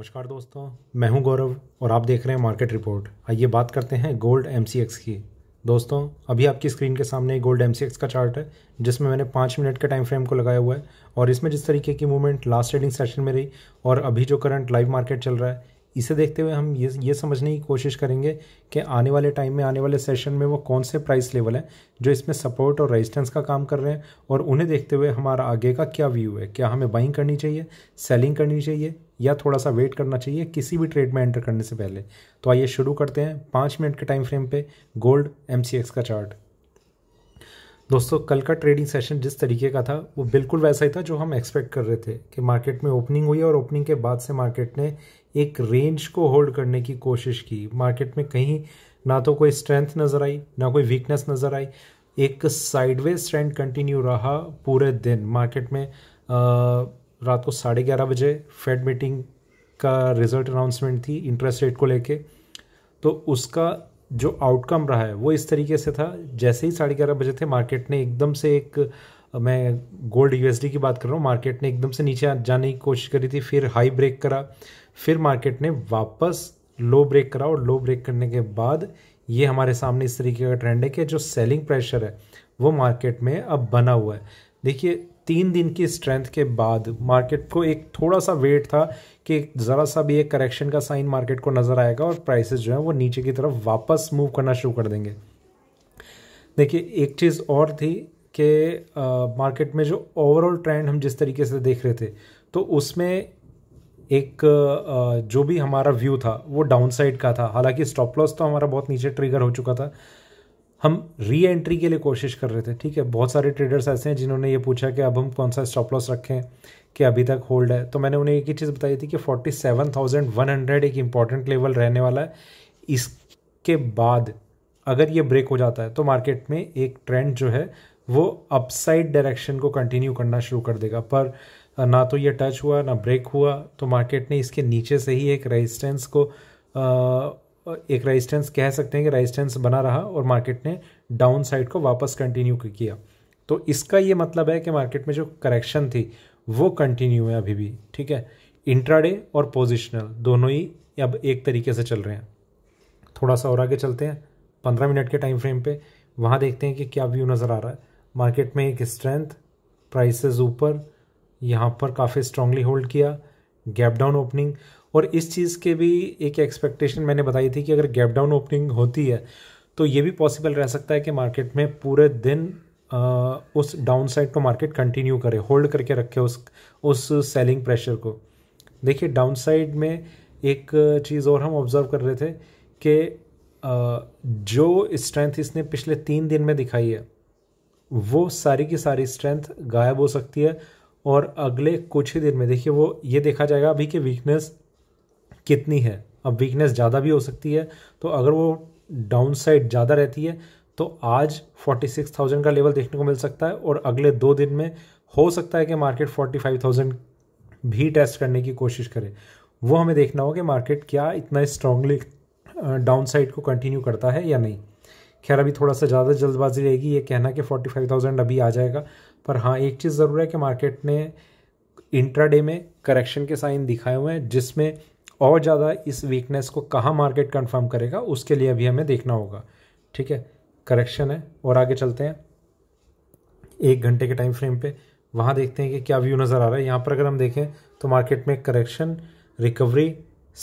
नमस्कार दोस्तों मैं हूं गौरव और आप देख रहे हैं मार्केट रिपोर्ट आइए बात करते हैं गोल्ड एम की दोस्तों अभी आपकी स्क्रीन के सामने गोल्ड एम का चार्ट है जिसमें मैंने पाँच मिनट के टाइम फ्रेम को लगाया हुआ है और इसमें जिस तरीके की मूवमेंट लास्ट ट्रेडिंग सेशन में रही और अभी जो करंट लाइव मार्केट चल रहा है इसे देखते हुए हम ये ये समझने की कोशिश करेंगे कि आने वाले टाइम में आने वाले सेशन में वो कौन से प्राइस लेवल हैं जो इसमें सपोर्ट और रेजिस्टेंस का काम कर रहे हैं और उन्हें देखते हुए हमारा आगे का क्या व्यू है क्या हमें बाइंग करनी चाहिए सेलिंग करनी चाहिए या थोड़ा सा वेट करना चाहिए किसी भी ट्रेड में एंटर करने से पहले तो आइए शुरू करते हैं पाँच मिनट के टाइम फ्रेम पे गोल्ड एम का चार्ट दोस्तों कल का ट्रेडिंग सेशन जिस तरीके का था वो बिल्कुल वैसा ही था जो हम एक्सपेक्ट कर रहे थे कि मार्केट में ओपनिंग हुई और ओपनिंग के बाद से मार्केट ने एक रेंज को होल्ड करने की कोशिश की मार्केट में कहीं ना तो कोई स्ट्रेंथ नज़र आई ना कोई वीकनेस नज़र आई एक साइडवेज ट्रेंड कंटिन्यू रहा पूरे दिन मार्केट में आ, रात को साढ़े ग्यारह बजे फेड मीटिंग का रिजल्ट अनाउंसमेंट थी इंटरेस्ट रेट को लेके तो उसका जो आउटकम रहा है वो इस तरीके से था जैसे ही साढ़े ग्यारह बजे थे मार्केट ने एकदम से एक मैं गोल्ड यूएसडी की बात कर रहा हूँ मार्केट ने एकदम से नीचे जाने की कोशिश करी थी फिर हाई ब्रेक करा फिर मार्केट ने वापस लो ब्रेक करा और लो ब्रेक करने के बाद ये हमारे सामने इस तरीके का ट्रेंड है कि जो सेलिंग प्रेशर है वो मार्केट में अब बना हुआ है देखिए तीन दिन की स्ट्रेंथ के बाद मार्केट को एक थोड़ा सा वेट था कि ज़रा सा भी एक करेक्शन का साइन मार्केट को नज़र आएगा और प्राइसेस जो है वो नीचे की तरफ वापस मूव करना शुरू कर देंगे देखिए एक चीज़ और थी कि मार्केट में जो ओवरऑल ट्रेंड हम जिस तरीके से देख रहे थे तो उसमें एक जो भी हमारा व्यू था वो डाउनसाइड का था हालांकि स्टॉप लॉस तो हमारा बहुत नीचे ट्रिगर हो चुका था हम री एंट्री के लिए कोशिश कर रहे थे ठीक है बहुत सारे ट्रेडर्स ऐसे हैं जिन्होंने ये पूछा कि अब हम कौन सा स्टॉप लॉस रखें कि अभी तक होल्ड है तो मैंने उन्हें एक ही चीज़ बताई थी कि forty seven thousand one hundred एक इंपॉर्टेंट लेवल रहने वाला है इसके बाद अगर ये ब्रेक हो जाता है तो मार्केट में एक ट्रेंड जो है वो अपसाइड डायरेक्शन को कंटिन्यू करना शुरू कर देगा पर ना तो ये टच हुआ ना ब्रेक हुआ तो मार्केट ने इसके नीचे से ही एक रेजिस्टेंस को आ, एक रेजिस्टेंस कह सकते हैं कि रेजिस्टेंस बना रहा और मार्केट ने डाउन साइड को वापस कंटिन्यू किया तो इसका ये मतलब है कि मार्केट में जो करेक्शन थी वो कंटिन्यू है अभी भी ठीक है इंट्राडे और पोजिशनल दोनों ही अब एक तरीके से चल रहे हैं थोड़ा सा और आगे चलते हैं पंद्रह मिनट के टाइम फ्रेम पे वहाँ देखते हैं कि क्या व्यू नज़र आ रहा है मार्केट में एक स्ट्रेंथ प्राइसेस ऊपर यहाँ पर काफ़ी स्ट्रांगली होल्ड किया गैप डाउन ओपनिंग और इस चीज़ के भी एक एक्सपेक्टेशन मैंने बताई थी कि अगर गैप डाउन ओपनिंग होती है तो ये भी पॉसिबल रह सकता है कि मार्केट में पूरे दिन आ, उस डाउन साइड को मार्केट कंटिन्यू करे होल्ड करके रखे उस उस सेलिंग प्रेशर को देखिए डाउन साइड में एक चीज़ और हम ऑब्ज़र्व कर रहे थे कि जो स्ट्रेंथ इसने पिछले तीन दिन में दिखाई है वो सारी की सारी स्ट्रेंथ गायब हो सकती है और अगले कुछ ही दिन में देखिए वो ये देखा जाएगा अभी कि वीकनेस कितनी है अब वीकनेस ज़्यादा भी हो सकती है तो अगर वो डाउन साइड ज़्यादा रहती है तो आज 46,000 का लेवल देखने को मिल सकता है और अगले दो दिन में हो सकता है कि मार्केट 45,000 भी टेस्ट करने की कोशिश करे वो हमें देखना होगा कि मार्केट क्या इतना स्ट्रांगली डाउन साइड को कंटिन्यू करता है या नहीं खैर अभी थोड़ा सा ज़्यादा जल्दबाजी रहेगी ये कहना कि 45,000 अभी आ जाएगा पर हाँ एक चीज़ ज़रूर है कि मार्केट ने इंट्राडे में करेक्शन के साइन दिखाए हुए हैं जिसमें और ज़्यादा इस वीकनेस को कहाँ मार्केट कंफर्म करेगा उसके लिए अभी हमें देखना होगा ठीक है करेक्शन है और आगे चलते हैं एक घंटे के टाइम फ्रेम पे वहाँ देखते हैं कि क्या व्यू नज़र आ रहा है यहाँ पर अगर हम देखें तो मार्केट में करेक्शन रिकवरी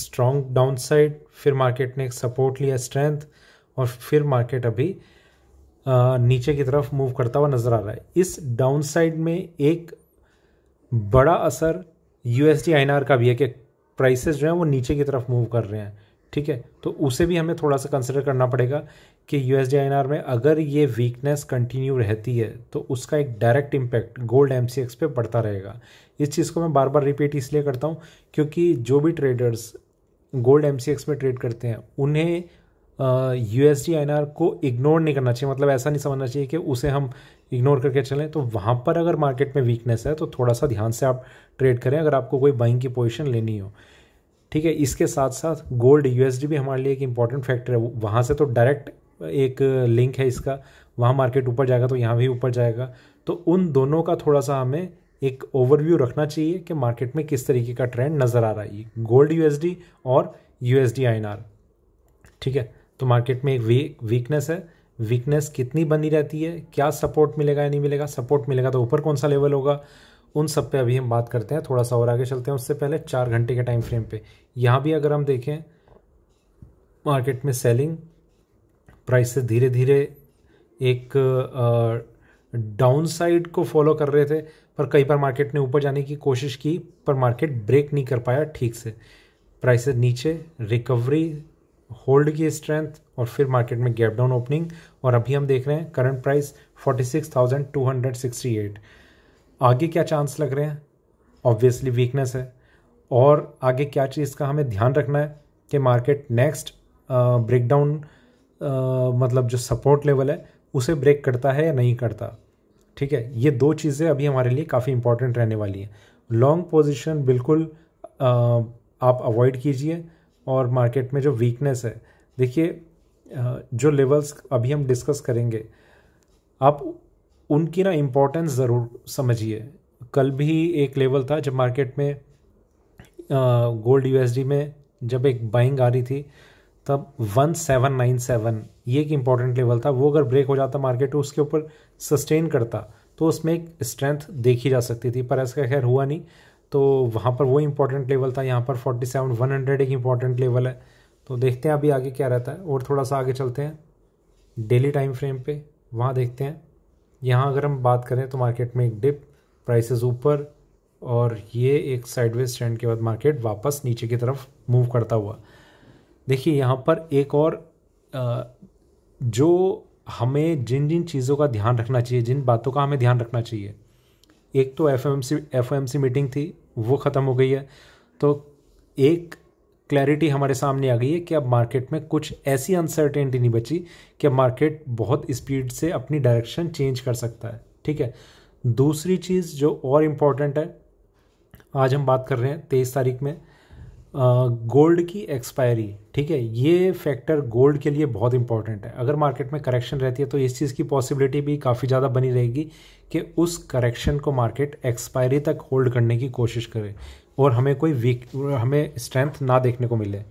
स्ट्रॉन्ग डाउनसाइड फिर मार्केट ने एक सपोर्ट लिया स्ट्रेंथ और फिर मार्केट अभी नीचे की तरफ मूव करता हुआ नज़र आ रहा है इस डाउन साइड में एक बड़ा असर यू एस का भी है कि प्राइसेस जो हैं वो नीचे की तरफ मूव कर रहे हैं ठीक है तो उसे भी हमें थोड़ा सा कंसिडर करना पड़ेगा कि यू एस में अगर ये वीकनेस कंटिन्यू रहती है तो उसका एक direct impact gold M C X पे पड़ता रहेगा इस चीज़ को मैं बार बार रिपीट इसलिए करता हूँ क्योंकि जो भी traders gold M C X में ट्रेड करते हैं उन्हें यू एस को इग्नोर नहीं करना चाहिए मतलब ऐसा नहीं समझना चाहिए कि उसे हम इग्नोर करके चलें तो वहाँ पर अगर मार्केट में वीकनेस है तो थोड़ा सा ध्यान से आप ट्रेड करें अगर आपको कोई बाइंग की पोजिशन लेनी हो ठीक है इसके साथ साथ गोल्ड यू भी हमारे लिए एक इंपॉर्टेंट फैक्टर है वहाँ से तो डायरेक्ट एक लिंक है इसका वहाँ मार्केट ऊपर जाएगा तो यहाँ भी ऊपर जाएगा तो उन दोनों का थोड़ा सा हमें एक ओवरव्यू रखना चाहिए कि मार्केट में किस तरीके का ट्रेंड नज़र आ रहा है गोल्ड यूएसडी और यूएसडी आईएनआर ठीक है तो मार्केट में एक वीक वीकनेस है वीकनेस कितनी बनी रहती है क्या सपोर्ट मिलेगा या नहीं मिलेगा सपोर्ट मिलेगा तो ऊपर कौन सा लेवल होगा उन सब पे अभी हम बात करते हैं थोड़ा सा और आगे चलते हैं उससे पहले चार घंटे के टाइम फ्रेम पे यहाँ भी अगर हम देखें मार्केट में सेलिंग प्राइस से धीरे धीरे एक डाउन साइड को फॉलो कर रहे थे पर कई बार मार्केट ने ऊपर जाने की कोशिश की पर मार्केट ब्रेक नहीं कर पाया ठीक से प्राइसेस नीचे रिकवरी होल्ड की स्ट्रेंथ और फिर मार्केट में गैप डाउन ओपनिंग और अभी हम देख रहे हैं करंट प्राइस 46,268 आगे क्या चांस लग रहे हैं ऑब्वियसली वीकनेस है और आगे क्या चीज़ का हमें ध्यान रखना है कि मार्केट नेक्स्ट ब्रेकडाउन मतलब जो सपोर्ट लेवल है उसे ब्रेक करता है या नहीं करता ठीक है ये दो चीज़ें अभी हमारे लिए काफ़ी इंपॉर्टेंट रहने वाली हैं लॉन्ग पोजिशन बिल्कुल आ, आप अवॉइड कीजिए और मार्केट में जो वीकनेस है देखिए जो लेवल्स अभी हम डिस्कस करेंगे आप उनकी ना इम्पोर्टेंस ज़रूर समझिए कल भी एक लेवल था जब मार्केट में गोल्ड यूएसडी में जब एक बाइंग आ रही थी तब 1797 ये एक इम्पॉर्टेंट लेवल था वो अगर ब्रेक हो जाता मार्केट तो उसके ऊपर सस्टेन करता तो उसमें एक स्ट्रेंथ देखी जा सकती थी पर ऐसा खैर हुआ नहीं तो वहाँ पर वो इंपॉर्टेंट लेवल था यहाँ पर फोर्टी सेवन वन हंड्रेड एक इम्पॉर्टेंट लेवल है तो देखते हैं अभी आगे क्या रहता है और थोड़ा सा आगे चलते हैं डेली टाइम फ्रेम पे वहाँ देखते हैं यहाँ अगर हम बात करें तो मार्केट में एक डिप प्राइसेस ऊपर और ये एक साइडवेज ट्रेंड के बाद मार्केट वापस नीचे की तरफ मूव करता हुआ देखिए यहाँ पर एक और जो हमें जिन जिन चीज़ों का ध्यान रखना चाहिए जिन बातों का हमें ध्यान रखना चाहिए एक तो F F M C M C meeting थी वो ख़त्म हो गई है तो एक क्लैरिटी हमारे सामने आ गई है कि अब मार्केट में कुछ ऐसी अनसर्टेनिटी नहीं बची कि मार्केट बहुत स्पीड से अपनी डायरेक्शन चेंज कर सकता है ठीक है दूसरी चीज़ जो और इम्पॉर्टेंट है आज हम बात कर रहे हैं तेईस तारीख में गोल्ड की एक्सपायरी ठीक है ये फैक्टर गोल्ड के लिए बहुत इंपॉर्टेंट है अगर मार्केट में करेक्शन रहती है तो इस चीज़ की पॉसिबिलिटी भी काफ़ी ज़्यादा बनी रहेगी कि उस करेक्शन को मार्केट एक्सपायरी तक होल्ड करने की कोशिश करे और हमें कोई वीक हमें स्ट्रेंथ ना देखने को मिले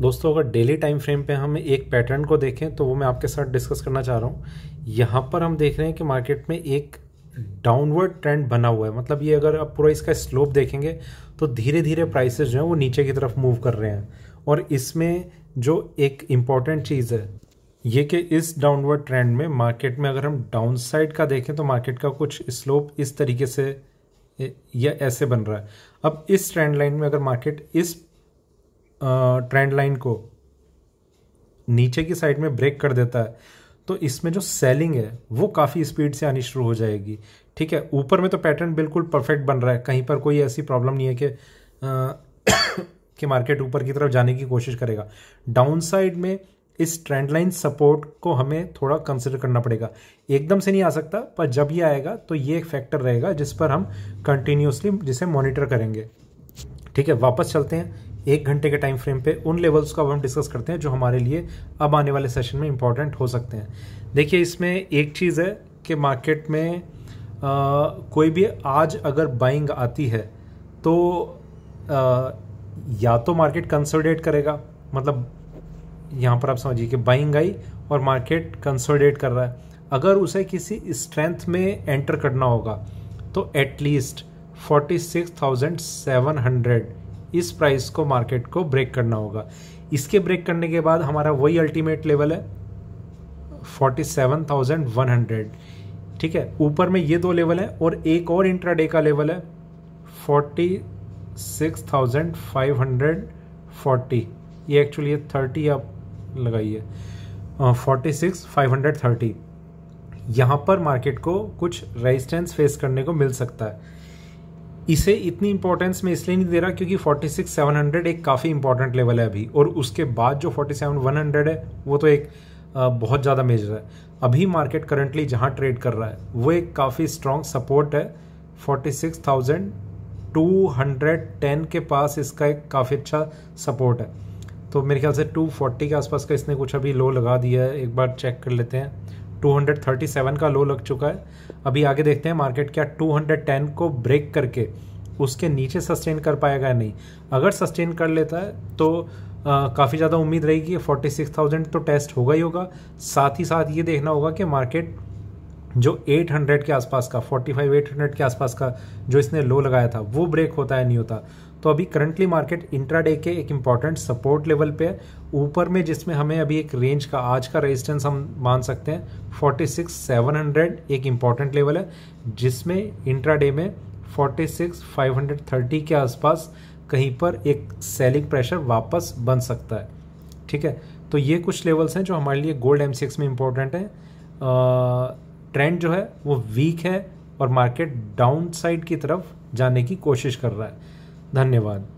दोस्तों अगर डेली टाइम फ्रेम पे हम एक पैटर्न को देखें तो वो मैं आपके साथ डिस्कस करना चाह रहा हूँ यहाँ पर हम देख रहे हैं कि मार्केट में एक डाउनवर्ड ट्रेंड बना हुआ है मतलब ये अगर आप पूरा इसका स्लोप देखेंगे तो धीरे धीरे प्राइसेस जो हैं वो नीचे की तरफ मूव कर रहे हैं और इसमें जो एक इम्पॉर्टेंट चीज़ है ये कि इस डाउनवर्ड ट्रेंड में मार्केट में अगर हम डाउन साइड का देखें तो मार्केट का कुछ स्लोप इस तरीके से या ऐसे बन रहा है अब इस ट्रेंड लाइन में अगर मार्केट इस ट्रेंड लाइन को नीचे की साइड में ब्रेक कर देता है तो इसमें जो सेलिंग है वो काफ़ी स्पीड से आनी शुरू हो जाएगी ठीक है ऊपर में तो पैटर्न बिल्कुल परफेक्ट बन रहा है कहीं पर कोई ऐसी प्रॉब्लम नहीं है कि कि मार्केट ऊपर की तरफ जाने की कोशिश करेगा डाउन साइड में इस ट्रेंड लाइन सपोर्ट को हमें थोड़ा कंसिडर करना पड़ेगा एकदम से नहीं आ सकता पर जब ये आएगा तो ये एक फैक्टर रहेगा जिस पर हम कंटिन्यूसली जिसे मॉनिटर करेंगे ठीक है वापस चलते हैं एक घंटे के टाइम फ्रेम पे उन लेवल्स को अब हम डिस्कस करते हैं जो हमारे लिए अब आने वाले सेशन में इंपॉर्टेंट हो सकते हैं देखिए इसमें एक चीज़ है कि मार्केट में आ, कोई भी आज अगर बाइंग आती है तो आ, या तो मार्केट कंसोलिडेट करेगा मतलब यहाँ पर आप समझिए कि बाइंग आई और मार्केट कंसोलिडेट कर रहा है अगर उसे किसी स्ट्रेंथ में एंटर करना होगा तो at least forty six thousand seven hundred इस प्राइस को मार्केट को ब्रेक करना होगा इसके ब्रेक करने के बाद हमारा वही अल्टीमेट लेवल है forty seven thousand one hundred ठीक है ऊपर में ये दो लेवल है और एक और इंट्राडे का लेवल है forty six thousand five hundred forty ये एक्चुअली ये थर्टी आप लगाइए forty six five hundred thirty यहाँ पर मार्केट को कुछ रेजिस्टेंस फेस करने को मिल सकता है इसे इतनी इंपॉर्टेंस मैं इसलिए नहीं दे रहा क्योंकि 46700 एक काफ़ी इंपॉर्टेंट लेवल है अभी और उसके बाद जो 47100 है वो तो एक बहुत ज़्यादा मेजर है अभी मार्केट करंटली जहाँ ट्रेड कर रहा है वो एक काफ़ी स्ट्रॉन्ग सपोर्ट है 46,210 के पास इसका एक काफ़ी अच्छा सपोर्ट है तो मेरे ख्याल से 240 के आसपास का इसने कुछ अभी लो लगा दिया है एक बार चेक कर लेते हैं 237 का लो लग चुका है अभी आगे देखते हैं मार्केट क्या 210 को ब्रेक करके उसके नीचे सस्टेन कर पाएगा या नहीं अगर सस्टेन कर लेता है तो काफ़ी ज़्यादा उम्मीद रहेगी फोर्टी सिक्स थाउजेंड तो टेस्ट होगा ही होगा साथ ही साथ ये देखना होगा कि मार्केट जो 800 के आसपास का 45 800 के आसपास का जो इसने लो लगाया था वो ब्रेक होता है नहीं होता तो अभी करंटली मार्केट इंट्राडे के एक इम्पॉर्टेंट सपोर्ट लेवल पे है ऊपर में जिसमें हमें अभी एक रेंज का आज का रेजिस्टेंस हम मान सकते हैं फोर्टी सिक्स सेवन हंड्रेड एक इम्पॉर्टेंट लेवल है जिसमें इंट्राडे में forty six five hundred thirty के आसपास कहीं पर एक सेलिंग प्रेशर वापस बन सकता है ठीक है तो ये कुछ लेवल्स हैं जो हमारे लिए गोल्ड एम में इंपॉर्टेंट है ट्रेंड जो है वो वीक है और मार्केट डाउन साइड की तरफ जाने की कोशिश कर रहा है धन्यवाद